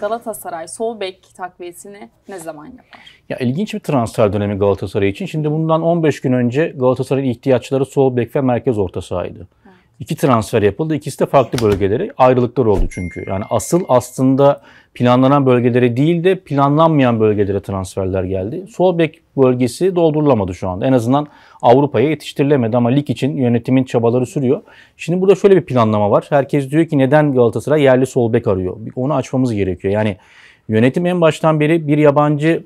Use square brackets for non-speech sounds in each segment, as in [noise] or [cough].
Galatasaray sol bek takviyesini ne zaman yapar? Ya ilginç bir transfer dönemi Galatasaray için. Şimdi bundan 15 gün önce Galatasaray'ın ihtiyaçları sol bek ve merkez orta sahaydı. İki transfer yapıldı. İkisi de farklı bölgelere. Ayrılıklar oldu çünkü. Yani asıl aslında planlanan bölgelere değil de planlanmayan bölgelere transferler geldi. Sol bek bölgesi doldurulamadı şu anda. En azından Avrupa'ya yetiştirilemedi ama lig için yönetimin çabaları sürüyor. Şimdi burada şöyle bir planlama var. Herkes diyor ki neden Galatasaray yerli sol bek arıyor? Onu açmamız gerekiyor. Yani yönetim en baştan beri bir yabancı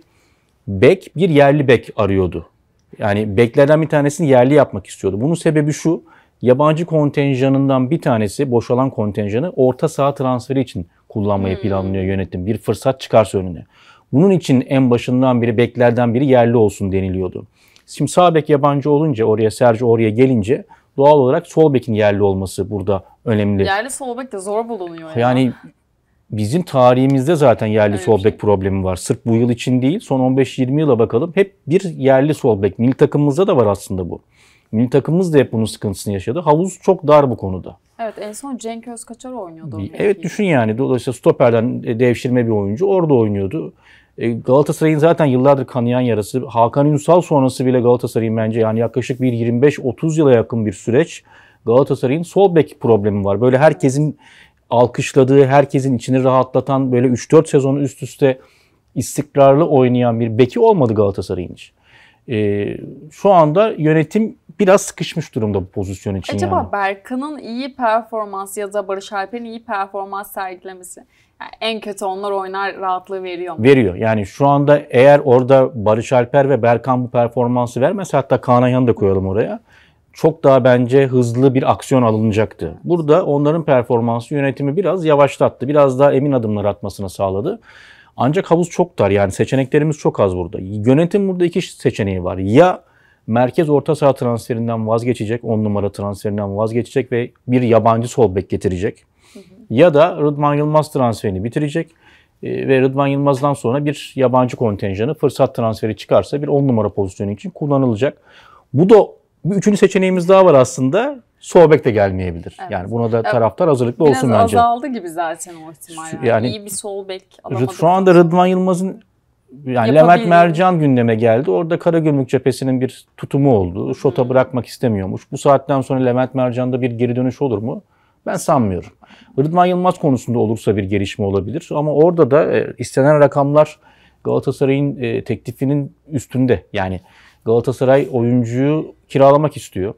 bek, bir yerli bek arıyordu. Yani beklerden bir tanesini yerli yapmak istiyordu. Bunun sebebi şu yabancı kontenjanından bir tanesi boşalan kontenjanı orta saha transferi için kullanmayı hmm. planlıyor yönetim. Bir fırsat çıkarsa önüne. Bunun için en başından biri beklerden biri yerli olsun deniliyordu. Şimdi sağ bek yabancı olunca oraya Sergio oraya gelince doğal olarak sol bekin yerli olması burada önemli. Yerli sol bek de zor bulunuyor. Yani, yani bizim tarihimizde zaten yerli Öyle sol bek şey. problemi var. Sırf bu yıl için değil son 15-20 yıla bakalım hep bir yerli sol bek. Milli takımımızda da var aslında bu. Milli takımımız da hep bunun sıkıntısını yaşadı. Havuz çok dar bu konuda. Evet en son Cenk Özkaçar oynuyordu. Bir, evet düşün yani. Dolayısıyla stoperden e, devşirme bir oyuncu orada oynuyordu. E, Galatasaray'ın zaten yıllardır kanayan yarası. Hakan Ünsal sonrası bile Galatasaray'ın bence yani yaklaşık bir 25-30 yıla yakın bir süreç. Galatasaray'ın sol bek problemi var. Böyle herkesin alkışladığı, herkesin içini rahatlatan böyle 3-4 sezon üst üste istikrarlı oynayan bir beki olmadı Galatasaray'ın hiç. Ee, şu anda yönetim biraz sıkışmış durumda bu pozisyon için. Acaba yani. Berkan'ın iyi performans ya da Barış Alper'in iyi performans sergilemesi yani en kötü onlar oynar rahatlığı veriyor mu? Veriyor. Yani şu anda eğer orada Barış Alper ve Berkan bu performansı vermese hatta Kaan'a yanı da koyalım oraya. Çok daha bence hızlı bir aksiyon alınacaktı. Burada onların performansı yönetimi biraz yavaşlattı. Biraz daha emin adımlar atmasını sağladı. Ancak havuz çok dar yani seçeneklerimiz çok az burada. Yönetim burada iki seçeneği var. Ya merkez orta saha transferinden vazgeçecek, 10 numara transferinden vazgeçecek ve bir yabancı sol bek getirecek. Ya da Rıdvan Yılmaz transferini bitirecek e, ve Rıdvan Yılmaz'dan sonra bir yabancı kontenjanı fırsat transferi çıkarsa bir 10 numara pozisyonu için kullanılacak. Bu da bir üçüncü seçeneğimiz daha var aslında. Solbek de gelmeyebilir. Evet. Yani buna da taraftar hazırlıklı Biraz olsun bence. Biraz azaldı gibi zaten o ihtimal. Yani, yani iyi bir sol bek alamadık. Şu anda Rıdvan Yılmaz'ın yani Levent Mercan gündeme geldi. Orada Karagümrük cephesinin bir tutumu oldu. Şota bırakmak istemiyormuş. Bu saatten sonra Levent Mercan'da bir geri dönüş olur mu? Ben sanmıyorum. Rıdvan Yılmaz konusunda olursa bir gelişme olabilir. Ama orada da e, istenen rakamlar Galatasaray'ın e, teklifinin üstünde. Yani Galatasaray oyuncuyu kiralamak istiyor.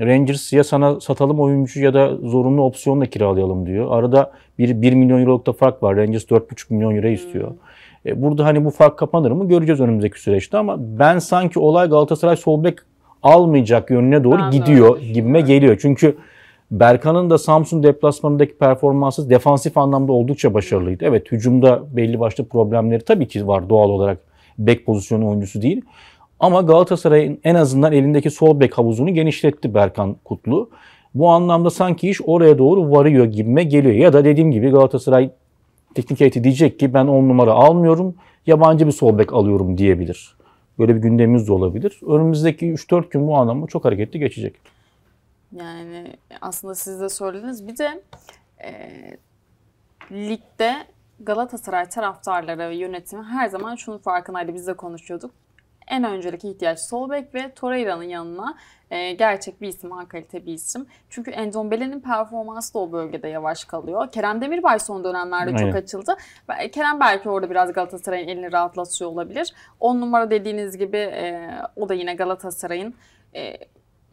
Rangers ya sana satalım oyuncu ya da zorunlu opsiyonla kiralayalım diyor. Arada bir 1 milyon euroluk da fark var. Rangers 4,5 milyon euro istiyor. Hmm. E, burada hani bu fark kapanır mı göreceğiz önümüzdeki süreçte ama ben sanki olay Galatasaray sol bek almayacak yönüne doğru ben gidiyor gibime geliyor. Çünkü Berkan'ın da Samsun deplasmanındaki performansı defansif anlamda oldukça başarılıydı. Evet hücumda belli başlı problemleri tabii ki var doğal olarak. Bek pozisyonu oyuncusu değil. Ama Galatasaray'ın en azından elindeki sol bek havuzunu genişletti Berkan Kutlu. Bu anlamda sanki iş oraya doğru varıyor gibime geliyor. Ya da dediğim gibi Galatasaray teknik heyeti diyecek ki ben 10 numara almıyorum, yabancı bir sol bek alıyorum diyebilir. Böyle bir gündemimiz de olabilir. Önümüzdeki 3-4 gün bu anlamda çok hareketli geçecek. Yani aslında siz de söylediniz. Bir de e, ligde Galatasaray taraftarları ve yönetimi her zaman şunun farkındaydı. Biz de konuşuyorduk en öncelik ihtiyaç Solbeck ve Torreira'nın yanına e, gerçek bir isim, ha kalite bir isim. Çünkü Endombele'nin performansı da o bölgede yavaş kalıyor. Kerem Demirbay son dönemlerde Aynen. çok açıldı. E, Kerem belki orada biraz Galatasaray'ın elini rahatlatıyor olabilir. 10 numara dediğiniz gibi e, o da yine Galatasaray'ın e,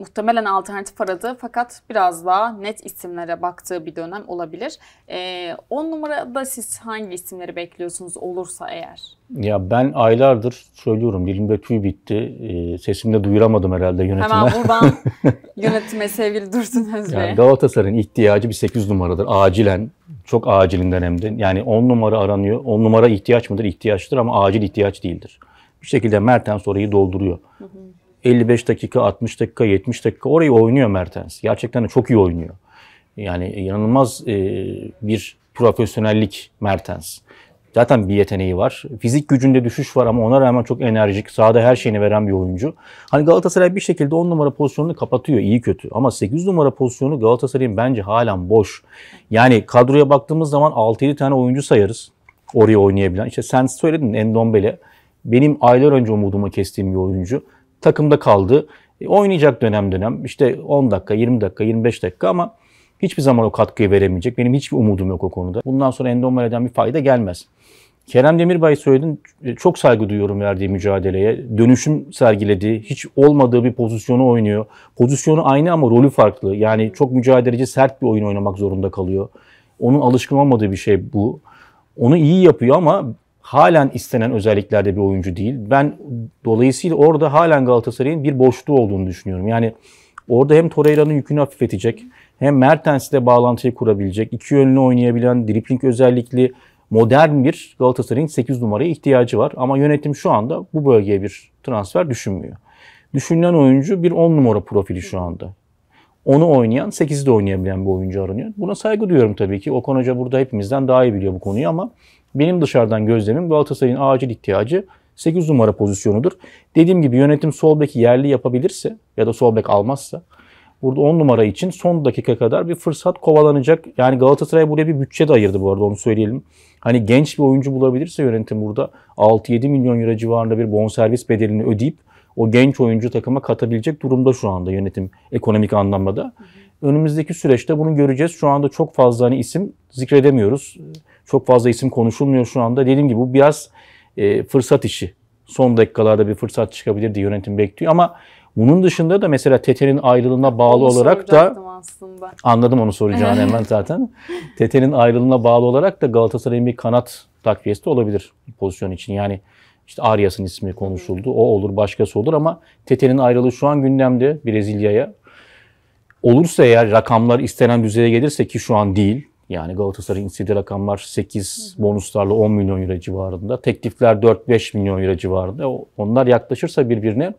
muhtemelen alternatif aradı fakat biraz daha net isimlere baktığı bir dönem olabilir. 10 e, ee, on numarada siz hangi isimleri bekliyorsunuz olursa eğer? Ya ben aylardır söylüyorum dilimde tüy bitti. E, sesimde duyuramadım herhalde yönetime. Hemen [laughs] buradan yönetime sevgili Dursun Özbey. Yani Galatasaray'ın ihtiyacı bir 8 numaradır acilen. Çok acilinden hem de. Yani 10 numara aranıyor. 10 numara ihtiyaç mıdır? İhtiyaçtır ama acil ihtiyaç değildir. Bir şekilde Mertens orayı dolduruyor. Hı hı. 55 dakika, 60 dakika, 70 dakika orayı oynuyor Mertens. Gerçekten de çok iyi oynuyor. Yani inanılmaz e, bir profesyonellik Mertens. Zaten bir yeteneği var. Fizik gücünde düşüş var ama ona rağmen çok enerjik, sahada her şeyini veren bir oyuncu. Hani Galatasaray bir şekilde 10 numara pozisyonunu kapatıyor iyi kötü. Ama 8 numara pozisyonu Galatasaray'ın bence halen boş. Yani kadroya baktığımız zaman 6-7 tane oyuncu sayarız. Oraya oynayabilen. İşte sen söyledin Endombele. Benim aylar önce umudumu kestiğim bir oyuncu takımda kaldı. E, oynayacak dönem dönem işte 10 dakika, 20 dakika, 25 dakika ama hiçbir zaman o katkıyı veremeyecek. Benim hiçbir umudum yok o konuda. Bundan sonra Endombele'den bir fayda gelmez. Kerem Demirbay söyledin. E, çok saygı duyuyorum verdiği mücadeleye. Dönüşüm sergiledi. Hiç olmadığı bir pozisyonu oynuyor. Pozisyonu aynı ama rolü farklı. Yani çok mücadeleci sert bir oyun oynamak zorunda kalıyor. Onun alışkın olmadığı bir şey bu. Onu iyi yapıyor ama halen istenen özelliklerde bir oyuncu değil. Ben dolayısıyla orada halen Galatasaray'ın bir boşluğu olduğunu düşünüyorum. Yani orada hem Torreira'nın yükünü hafifletecek hem Mertens'le bağlantıyı kurabilecek, iki yönlü oynayabilen, dripling özellikli modern bir Galatasaray'ın 8 numaraya ihtiyacı var. Ama yönetim şu anda bu bölgeye bir transfer düşünmüyor. Düşünülen oyuncu bir 10 numara profili şu anda onu oynayan 8'i de oynayabilen bir oyuncu aranıyor. Buna saygı duyuyorum tabii ki. Okan Hoca burada hepimizden daha iyi biliyor bu konuyu ama benim dışarıdan gözlemim Galatasaray'ın acil ihtiyacı 8 numara pozisyonudur. Dediğim gibi yönetim sol beki yerli yapabilirse ya da sol bek almazsa burada 10 numara için son dakika kadar bir fırsat kovalanacak. Yani Galatasaray buraya bir bütçe de ayırdı bu arada onu söyleyelim. Hani genç bir oyuncu bulabilirse yönetim burada 6-7 milyon euro civarında bir bonservis bedelini ödeyip o genç oyuncu takıma katabilecek durumda şu anda yönetim ekonomik anlamda da. Önümüzdeki süreçte bunu göreceğiz. Şu anda çok fazla hani isim zikredemiyoruz. Çok fazla isim konuşulmuyor şu anda. Dediğim gibi bu biraz e, fırsat işi. Son dakikalarda bir fırsat çıkabilir diye yönetim bekliyor ama bunun dışında da mesela Tete'nin ayrılığına bağlı onu olarak da aslında. anladım onu soracağını hemen zaten. Tete'nin ayrılığına bağlı olarak da Galatasaray'ın bir kanat takviyesi de olabilir pozisyon için. Yani işte Arias'ın ismi konuşuldu. O olur, başkası olur ama Tete'nin ayrılığı şu an gündemde Brezilya'ya. Olursa eğer rakamlar istenen düzeye gelirse ki şu an değil. Yani Galatasaray'ın istediği rakamlar 8 bonuslarla 10 milyon euro civarında. Teklifler 4-5 milyon euro civarında. Onlar yaklaşırsa birbirine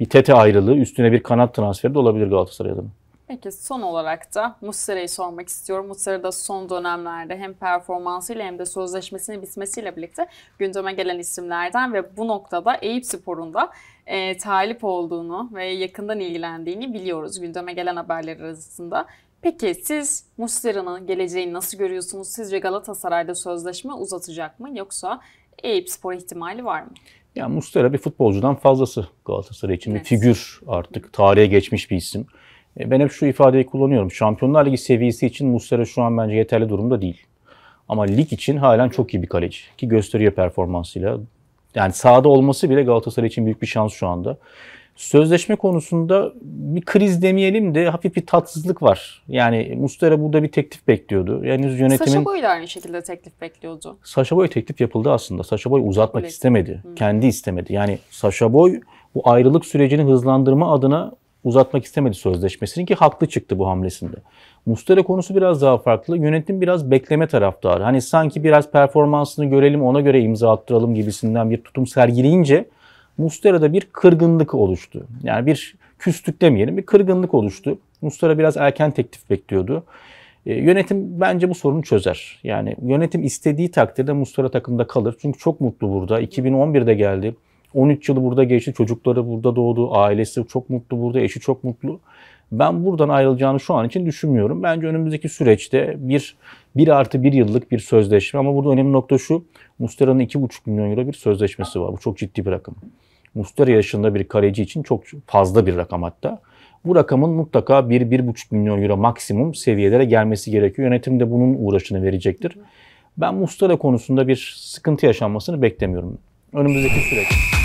bir Tete ayrılığı üstüne bir kanat transferi de olabilir Galatasaray adına. Peki son olarak da Muslera'yı sormak istiyorum. Muslera da son dönemlerde hem performansıyla hem de sözleşmesinin bitmesiyle birlikte gündeme gelen isimlerden ve bu noktada Eyüp Spor'un da e, talip olduğunu ve yakından ilgilendiğini biliyoruz gündeme gelen haberler arasında. Peki siz Muslera'nın geleceğini nasıl görüyorsunuz? Sizce Galatasaray'da sözleşme uzatacak mı yoksa Eyüp Spor ihtimali var mı? Ya Muslera bir futbolcudan fazlası Galatasaray için evet. bir figür artık tarihe geçmiş bir isim. E, ben hep şu ifadeyi kullanıyorum. Şampiyonlar Ligi seviyesi için Muslera şu an bence yeterli durumda değil. Ama lig için halen çok iyi bir kaleci. Ki gösteriyor performansıyla. Yani sahada olması bile Galatasaray için büyük bir şans şu anda. Sözleşme konusunda bir kriz demeyelim de hafif bir tatsızlık var. Yani Mustera burada bir teklif bekliyordu. Yani yönetimin... Saşa Boy da aynı şekilde teklif bekliyordu. Saşa Boy teklif yapıldı aslında. Saşa Boy uzatmak Öyle. istemedi. Hı. Kendi istemedi. Yani Saşa Boy bu ayrılık sürecini hızlandırma adına uzatmak istemedi sözleşmesini ki haklı çıktı bu hamlesinde. Mustera konusu biraz daha farklı. Yönetim biraz bekleme taraftarı. Hani sanki biraz performansını görelim ona göre imza attıralım gibisinden bir tutum sergileyince Mustera'da bir kırgınlık oluştu. Yani bir küslük demeyelim bir kırgınlık oluştu. Mustera biraz erken teklif bekliyordu. E, yönetim bence bu sorunu çözer. Yani yönetim istediği takdirde Mustera takımda kalır. Çünkü çok mutlu burada. 2011'de geldi. 13 yılı burada geçti. Çocukları burada doğdu. Ailesi çok mutlu burada. Eşi çok mutlu. Ben buradan ayrılacağını şu an için düşünmüyorum. Bence önümüzdeki süreçte bir, bir artı bir yıllık bir sözleşme. Ama burada önemli nokta şu. Mustera'nın 2,5 milyon euro bir sözleşmesi var. Bu çok ciddi bir rakam. Mustera yaşında bir kaleci için çok fazla bir rakam hatta. Bu rakamın mutlaka 1-1,5 milyon euro maksimum seviyelere gelmesi gerekiyor. Yönetim de bunun uğraşını verecektir. Ben Mustera konusunda bir sıkıntı yaşanmasını beklemiyorum. Önümüzdeki süreç.